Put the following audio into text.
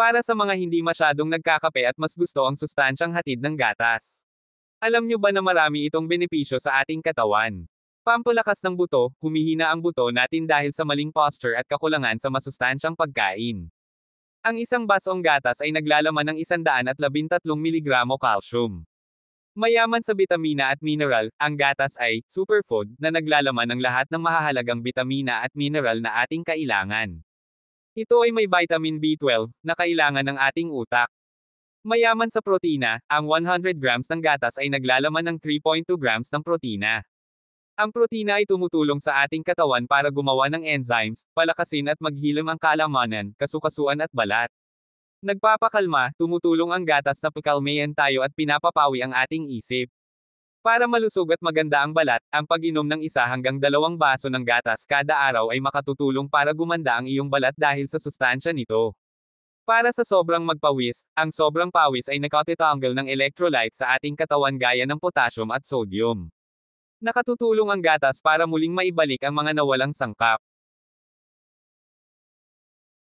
Para sa mga hindi masyadong nagkakape at mas gusto ang sustansyang hatid ng gatas. Alam nyo ba na marami itong benepisyo sa ating katawan? Pampalakas ng buto, humihina ang buto natin dahil sa maling posture at kakulangan sa masustansyang pagkain. Ang isang basong gatas ay naglalaman ng 113 mg calcium. Mayaman sa bitamina at mineral, ang gatas ay superfood na naglalaman ng lahat ng mahahalagang bitamina at mineral na ating kailangan. Ito ay may vitamin B12 na kailangan ng ating utak. Mayaman sa protina, ang 100 grams ng gatas ay naglalaman ng 3.2 grams ng protina. Ang protina ay tumutulong sa ating katawan para gumawa ng enzymes, palakasin at maghilom ang kalamanan, kasukasuan at balat. Nagpapakalma, tumutulong ang gatas na pakalmayan tayo at pinapapawi ang ating isip. Para malusog at maganda ang balat, ang pag-inom ng isa hanggang dalawang baso ng gatas kada araw ay makatutulong para gumanda ang iyong balat dahil sa sustansya nito. Para sa sobrang magpawis, ang sobrang pawis ay nakatitanggal ng electrolyte sa ating katawan gaya ng potassium at sodium. Nakatutulong ang gatas para muling maibalik ang mga nawalang sangkap.